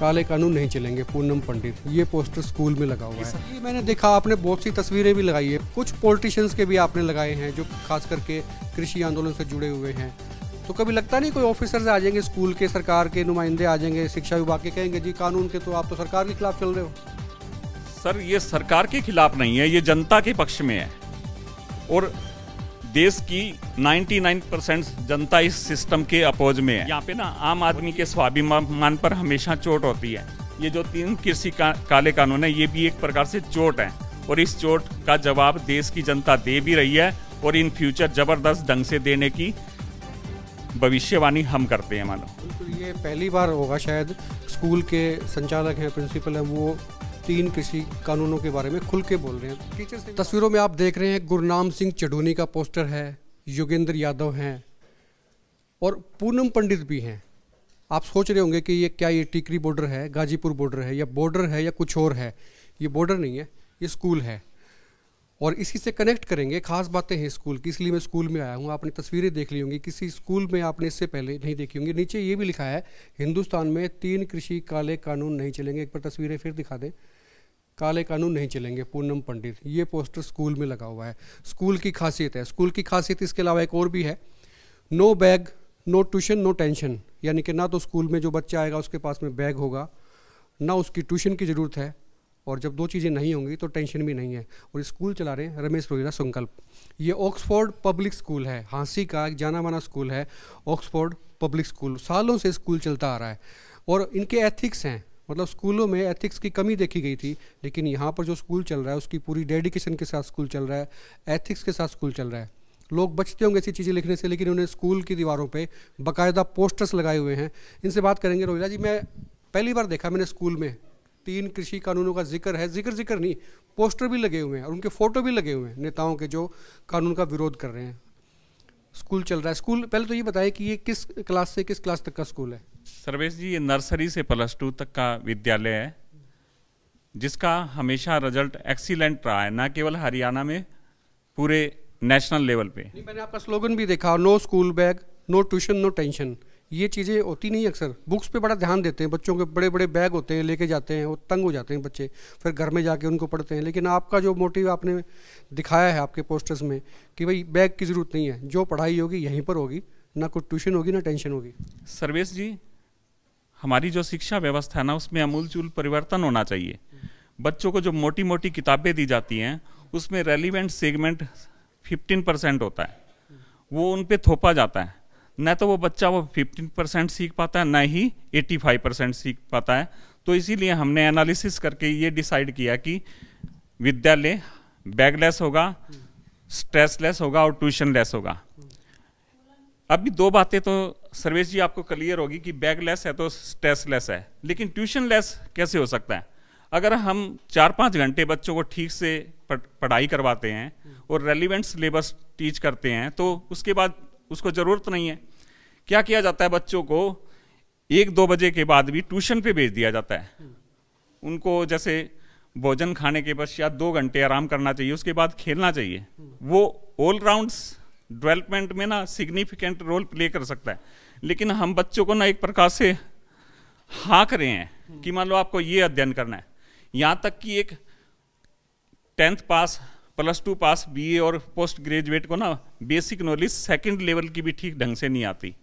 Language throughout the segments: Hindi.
काले कानून नहीं चलेंगे पूनम पंडित ये पोस्टर स्कूल में लगा हुआ है ये मैंने देखा आपने बहुत सी तस्वीरें भी लगाई है कुछ पॉलिटिशियंस के भी आपने लगाए हैं जो खास करके कृषि आंदोलन से जुड़े हुए हैं तो कभी लगता नहीं कोई ऑफिसर आ जाएंगे स्कूल के सरकार के नुमाइंदे आ जाएंगे शिक्षा विभाग के कहेंगे जी कानून के तो आप तो सरकार के खिलाफ चल रहे हो सर ये सरकार के खिलाफ नहीं है ये जनता के पक्ष में है और देश की 99 परसेंट जनता इस सिस्टम के अपोज में है यहाँ पे ना आम आदमी के स्वाभिमान पर हमेशा चोट होती है ये जो तीन कृषि का, काले कानून है ये भी एक प्रकार से चोट है और इस चोट का जवाब देश की जनता दे भी रही है और इन फ्यूचर जबरदस्त ढंग से देने की भविष्यवाणी हम करते हैं मानो तो ये पहली बार होगा शायद स्कूल के संचालक हैं प्रिंसिपल हैं वो तीन कृषि कानूनों के बारे में खुल के बोल रहे हैं तस्वीरों में आप देख रहे हैं गुरनाम सिंह चडूनी का पोस्टर है योगेंद्र यादव हैं और पूनम पंडित भी हैं आप सोच रहे होंगे कि ये क्या ये टिकरी बॉर्डर है गाजीपुर बॉर्डर है या बॉर्डर है या कुछ और है ये बॉर्डर नहीं है ये स्कूल है और इसी से कनेक्ट करेंगे खास बातें हैं स्कूल की इसलिए मैं स्कूल में आया हूँ आपने तस्वीरें देख ली होंगी किसी स्कूल में आपने इससे पहले नहीं देखी होंगी नीचे ये भी लिखा है हिंदुस्तान में तीन कृषि काले कानून नहीं चलेंगे एक बार तस्वीरें फिर दिखा दें काले कानून नहीं चलेंगे पूनम पंडित ये पोस्टर स्कूल में लगा हुआ है स्कूल की खासियत है स्कूल की खासियत इसके अलावा एक और भी है no bag no tuition no tension यानी कि ना तो स्कूल में जो बच्चा आएगा उसके पास में बैग होगा ना उसकी ट्यूशन की ज़रूरत है और जब दो चीज़ें नहीं होंगी तो टेंशन भी नहीं है और स्कूल चला रहे हैं रमेश रोहिरा संकल्प ये ऑक्सफोर्ड पब्लिक स्कूल है हाँसी का एक जाना माना स्कूल है ऑक्सफोर्ड पब्लिक स्कूल सालों से स्कूल चलता आ रहा है और इनके एथिक्स हैं मतलब स्कूलों में एथिक्स की कमी देखी गई थी लेकिन यहाँ पर जो स्कूल चल रहा है उसकी पूरी डेडिकेशन के साथ स्कूल चल रहा है एथिक्स के साथ स्कूल चल रहा है लोग बचते होंगे ऐसी चीज़ें लिखने से लेकिन उन्हें स्कूल की दीवारों पर बाकायदा पोस्टर्स लगाए हुए हैं इनसे बात करेंगे रोहिला जी मैं पहली बार देखा मैंने स्कूल में तीन कृषि कानूनों का जिक्र है जिक्र जिक्र नहीं पोस्टर भी लगे हुए हैं और उनके फ़ोटो भी लगे हुए हैं नेताओं के जो कानून का विरोध कर रहे हैं स्कूल चल रहा है स्कूल पहले तो ये बताएं कि ये किस क्लास से किस क्लास तक का स्कूल है सर्वेश जी ये नर्सरी से प्लस टू तक का विद्यालय है जिसका हमेशा रिजल्ट एक्सीलेंट रहा है ना केवल हरियाणा में पूरे नेशनल लेवल पे नहीं, मैंने आपका स्लोगन भी देखा no school bag no tuition no tension ये चीज़ें होती नहीं अक्सर बुक्स पे बड़ा ध्यान देते हैं बच्चों के बड़े बड़े बैग होते हैं लेके जाते हैं वो तंग हो जाते हैं बच्चे फिर घर में जाके उनको पढ़ते हैं लेकिन आपका जो मोटिव आपने दिखाया है आपके पोस्टर्स में कि भाई बैग की ज़रूरत नहीं है जो पढ़ाई होगी यहीं पर होगी ना कुछ ट्यूशन होगी ना टेंशन होगी सर्वेश जी हमारी जो शिक्षा व्यवस्था है ना उसमें अमूलचूल परिवर्तन होना चाहिए बच्चों को जो मोटी मोटी किताबें दी जाती हैं उसमें रेलिवेंट सेगमेंट 15 परसेंट होता है वो उन पर थोपा जाता है न तो वो बच्चा वो 15 परसेंट सीख पाता है ना ही 85 परसेंट सीख पाता है तो इसीलिए हमने एनालिसिस करके ये डिसाइड किया कि विद्यालय बैगलेस होगा स्ट्रेसलेस होगा और ट्यूशन लेस होगा अभी दो बातें तो सर्वेश जी आपको क्लियर होगी कि बैग लेस है तो स्ट्रेस लेस है लेकिन ट्यूशन लेस कैसे हो सकता है अगर हम चार पाँच घंटे बच्चों को ठीक से पढ़ाई करवाते हैं और रेलिवेंट सिलेबस टीच करते हैं तो उसके बाद उसको ज़रूरत नहीं है क्या किया जाता है बच्चों को एक दो बजे के बाद भी ट्यूशन पे भेज दिया जाता है उनको जैसे भोजन खाने के पश्चात दो घंटे आराम करना चाहिए उसके बाद खेलना चाहिए वो ऑलराउंड्स डेवलपमेंट में ना सिग्निफिकेंट रोल प्ले कर सकता है लेकिन हम बच्चों को ना एक प्रकार से हाँक रहे हैं कि मान लो आपको ये अध्ययन करना है यहाँ तक कि एक tenth pass plus two pass BA और पोस्ट ग्रेजुएट को ना बेसिक नॉलेज सेकंड लेवल की भी ठीक ढंग से नहीं आती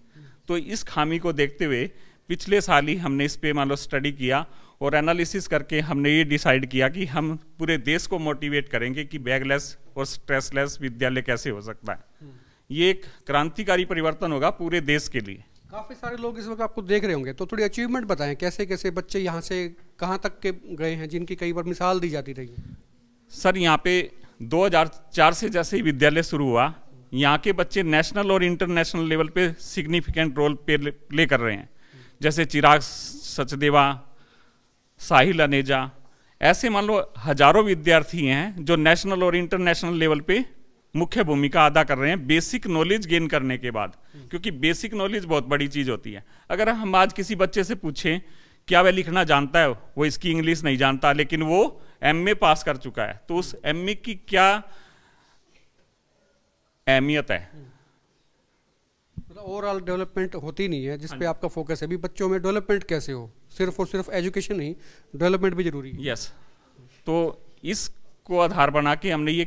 तो इस खामी को देखते हुए पिछले साल ही हमने इस पर मान लो स्टडी किया और एनालिसिस करके हमने ये डिसाइड किया कि हम पूरे देश को मोटिवेट करेंगे कि बैगलेस और स्ट्रेसलेस विद्यालय कैसे हो सकता है हम्म। ये एक क्रांतिकारी परिवर्तन होगा पूरे देश के लिए काफ़ी सारे लोग इस वक्त आपको देख रहे होंगे तो थोड़ी अचीवमेंट बताएं कैसे कैसे बच्चे यहाँ से कहाँ तक के गए हैं जिनकी कई बार मिसाल दी जाती रही है सर यहाँ पे 2004 से जैसे ही विद्यालय शुरू हुआ यहाँ के बच्चे नेशनल और इंटरनेशनल लेवल पे सिग्निफिकेंट रोल प्ले कर रहे हैं जैसे चिराग सचदेवा साहिल अनेजा ऐसे मान लो हजारों विद्यार्थी हैं जो नेशनल और इंटरनेशनल लेवल पे मुख्य भूमिका अदा कर रहे हैं बेसिक नॉलेज गेन करने के बाद क्योंकि बेसिक नॉलेज बहुत बड़ी चीज़ होती है अगर हम आज किसी बच्चे से पूछें क्या वह लिखना जानता है वो इसकी इंग्लिश नहीं जानता लेकिन वो एम पास कर चुका है तो उस एम की क्या अहमियत है ओवरऑल मतलब डेवलपमेंट होती नहीं है जिस पे हाँ आपका फोकस है अभी बच्चों में डेवलपमेंट कैसे हो सिर्फ और सिर्फ एजुकेशन नहीं डेवलपमेंट भी जरूरी है यस yes. तो इसको आधार बना के हमने ये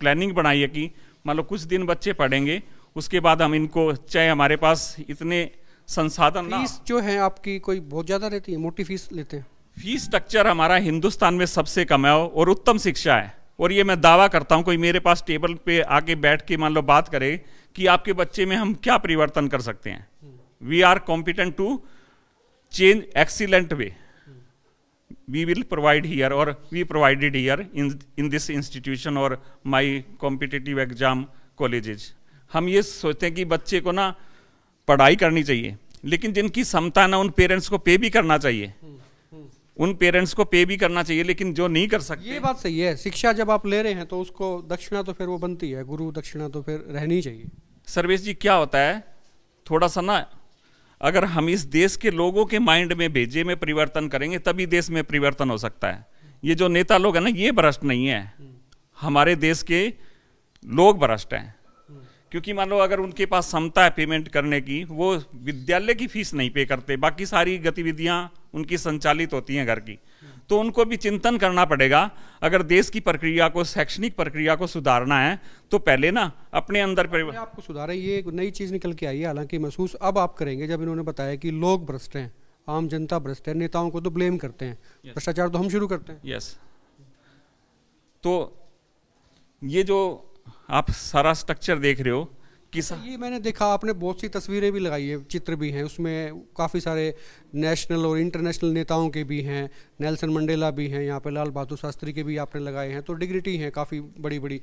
प्लानिंग बनाई है कि मान लो कुछ दिन बच्चे पढ़ेंगे उसके बाद हम इनको चाहे हमारे पास इतने संसाधन फीस जो है आपकी कोई बहुत ज़्यादा रहती है मोटी फीस लेते हैं फीस स्ट्रक्चर हमारा हिंदुस्तान में सबसे कम है और उत्तम शिक्षा है और ये मैं दावा करता हूँ कोई मेरे पास टेबल पे आके बैठ के मान लो बात करे कि आपके बच्चे में हम क्या परिवर्तन कर सकते हैं we are competent to change excellent way we will provide here और we provided here in in this institution और माई कॉम्पिटेटिव एग्जाम colleges हम ये सोचते हैं कि बच्चे को ना पढ़ाई करनी चाहिए लेकिन जिनकी क्षमता ना उन पेरेंट्स को पे भी करना चाहिए उन पेरेंट्स को पे भी करना चाहिए लेकिन जो नहीं कर सकते ये बात सही है शिक्षा जब आप ले रहे हैं तो उसको दक्षिणा तो फिर वो बनती है गुरु दक्षिणा तो फिर रहनी चाहिए सर्वेश जी क्या होता है थोड़ा सा ना अगर हम इस देश के लोगों के माइंड में भेजे में परिवर्तन करेंगे तभी देश में परिवर्तन हो सकता है ये जो नेता लोग हैं ना ये भ्रष्ट नहीं है हमारे देश के लोग भ्रष्ट हैं क्योंकि मान लो अगर उनके पास क्षमता है पेमेंट करने की वो विद्यालय की फीस नहीं पे करते बाकी सारी गतिविधियाँ उनकी संचालित होती हैं घर की तो उनको भी चिंतन करना पड़ेगा अगर देश की प्रक्रिया को शैक्षणिक प्रक्रिया को सुधारना है तो पहले ना अपने अंदर परिवर्तन आपको सुधारा ये नई चीज़ निकल के आई है हालांकि महसूस अब आप करेंगे जब इन्होंने बताया कि लोग भ्रष्ट हैं आम जनता भ्रष्ट है नेताओं को तो ब्लेम करते हैं भ्रष्टाचार तो हम शुरू करते हैं यस तो ये जो आप सारा स्ट्रक्चर देख रहे हो किस ये मैंने देखा आपने बहुत सी तस्वीरें भी लगाई है चित्र भी हैं उसमें काफ़ी सारे नेशनल और इंटरनेशनल नेताओं के भी हैं नेल्सन मंडेला भी हैं यहाँ पे लाल बहादुर शास्त्री के भी आपने लगाए हैं तो डिग्निटी हैं काफ़ी बड़ी बड़ी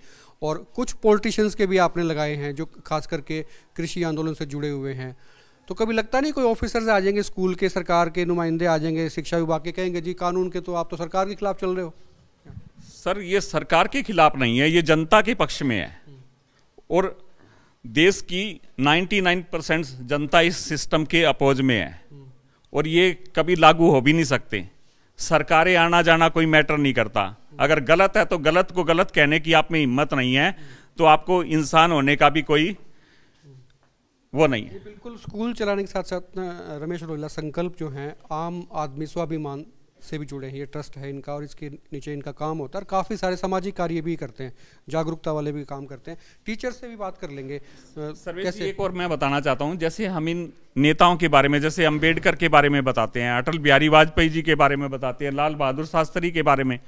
और कुछ पॉलिटिशियंस के भी आपने लगाए हैं जो खास करके कृषि आंदोलन से जुड़े हुए हैं तो कभी लगता नहीं कोई ऑफिसर्स आ जाएंगे स्कूल के सरकार के नुमाइंदे आ जाएंगे शिक्षा विभाग के कहेंगे जी कानून के तो आप तो सरकार के खिलाफ चल रहे हो सर ये सरकार के खिलाफ नहीं है ये जनता के पक्ष में है और देश की 99 परसेंट जनता इस सिस्टम के अपोज में है और ये कभी लागू हो भी नहीं सकते सरकारें आना जाना कोई मैटर नहीं करता अगर गलत है तो गलत को गलत कहने की आप में हिम्मत नहीं है तो आपको इंसान होने का भी कोई वो नहीं है बिल्कुल स्कूल चलाने के साथ साथ रमेश रोहिला संकल्प जो है आम आदमी स्वाभिमान से भी जुड़े हैं ये ट्रस्ट है इनका और इसके नीचे इनका काम होता है और काफ़ी सारे सामाजिक कार्य भी करते हैं जागरूकता वाले भी काम करते हैं टीचर से भी बात कर लेंगे कैसे एक और मैं बताना चाहता हूँ जैसे हम इन नेताओं के बारे में जैसे अम्बेडकर के बारे में बताते हैं अटल बिहारी वाजपेयी जी के बारे में बताते हैं लाल बहादुर शास्त्री के बारे में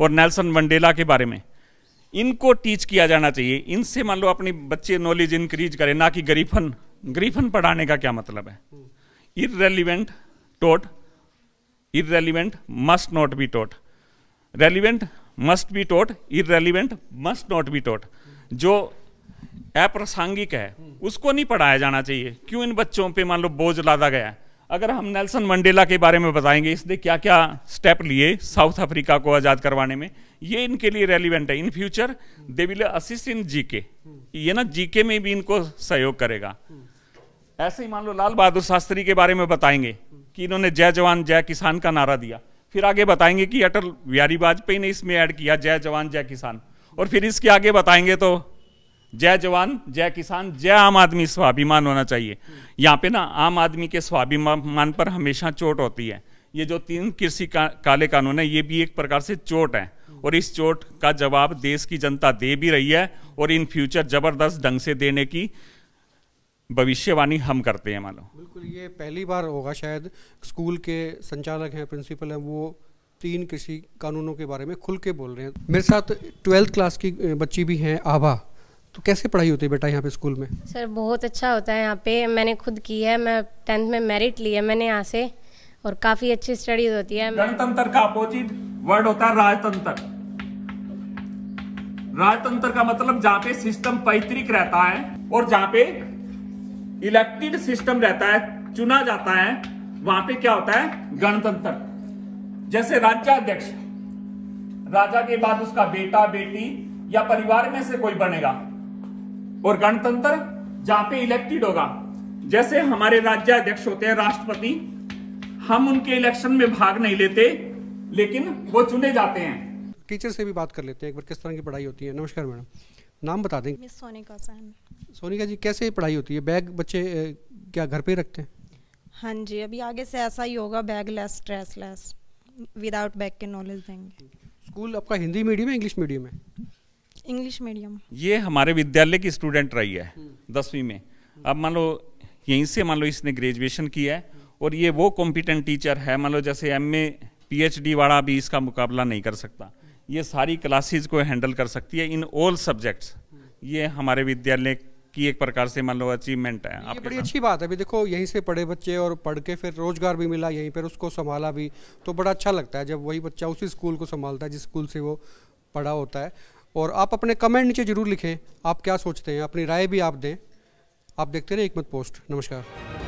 और नेल्सन मंडेला के बारे में इनको टीच किया जाना चाहिए इनसे मान लो अपने बच्चे नॉलेज इंक्रीज करें ना कि गरीफन गरीफन पढ़ाने का क्या मतलब है हम्म। इरेलीवेंट टोट irrelevant must not be taught relevant must be taught irrelevant must not be taught जो अप्रासंगिक है उसको नहीं पढ़ाया जाना चाहिए क्यों इन बच्चों पे मान लो बोझ लादा गया है अगर हम नेल्सन मंडेला के बारे में बताएंगे इसने क्या क्या स्टेप लिए साउथ अफ्रीका को आज़ाद करवाने में ये इनके लिए रेलिवेंट है in future they will assist in GK ये ना जीके में भी इनको सहयोग करेगा ऐसे ही मान लो लाल बहादुर शास्त्री के बारे में बताएंगे कि इन्होंने जय जवान जय किसान का नारा दिया फिर आगे बताएंगे कि अटल बिहारी वाजपेयी ने इसमें ऐड किया जय जवान जय किसान और फिर इसके आगे बताएंगे तो जय जवान जय किसान जय आम आदमी स्वाभिमान होना चाहिए यहाँ पे ना आम आदमी के स्वाभिमान पर हमेशा चोट होती है ये जो तीन कृषि का, काले कानून है ये भी एक प्रकार से चोट है और इस चोट का जवाब देश की जनता दे भी रही है और इन फ्यूचर जबरदस्त ढंग से देने की भविष्यवाणी हम करते हैं मानो बिल्कुल ये पहली बार होगा शायद स्कूल के संचालक हैं प्रिंसिपल हैं वो तीन कृषि कानूनों के बारे में खुल के बोल रहे हैं मेरे साथ ट्वेल्थ क्लास की बच्ची भी हैं आभा तो कैसे पढ़ाई होती है बेटा यहाँ पे स्कूल में सर बहुत अच्छा होता है यहाँ पे मैंने खुद की है मैं टेंथ में मेरिट ली है मैंने यहाँ से और काफी अच्छी स्टडीज होती है गणतंत्र का अपोजिट वर्ड होता है राजतंत्र राजतंत्र का मतलब जहाँ पे सिस्टम पैतृक रहता है और जहाँ पे इलेक्टेड सिस्टम रहता है चुना जाता है वहां पे क्या होता है गणतंत्र जैसे राज्याध्यक्ष राजा के बाद उसका बेटा बेटी या परिवार में से कोई बनेगा और गणतंत्र जहां पे इलेक्टेड होगा जैसे हमारे राज्याध्यक्ष होते हैं राष्ट्रपति हम उनके इलेक्शन में भाग नहीं लेते लेकिन वो चुने जाते हैं टीचर से भी बात कर लेते हैं एक बार किस तरह की पढ़ाई होती है नमस्कार मैडम नाम बता देंगे मिस सोनिका हसन सोनिका जी कैसे पढ़ाई होती है बैग बच्चे क्या घर पे रखते हैं हाँ जी अभी आगे से ऐसा ही होगा bag less stress less without bag के नॉलेज देंगे स्कूल आपका हिंदी मीडियम है इंग्लिश मीडियम है इंग्लिश मीडियम ये हमारे विद्यालय की स्टूडेंट रही है हम्म। दसवीं में अब मान लो यहीं से मान लो इसने ग्रेजुएशन किया है और ये वो कॉम्पिटेंट टीचर है मान लो जैसे एम ए पी वाला भी इसका मुकाबला नहीं कर सकता ये सारी क्लासेज को हैंडल कर सकती है इन ऑल सब्जेक्ट्स ये हमारे विद्यालय की एक प्रकार से मान लो अचीवमेंट है ये बड़ी अच्छी बात है अभी देखो यहीं से पढ़े बच्चे और पढ़ के फिर रोजगार भी मिला यहीं पर उसको संभाला भी तो बड़ा अच्छा लगता है जब वही बच्चा उसी स्कूल को संभालता है जिस स्कूल से वो पढ़ा होता है और आप अपने कमेंट नीचे जरूर लिखें आप क्या सोचते हैं अपनी राय भी आप दें आप देखते रहे एक मत पोस्ट नमस्कार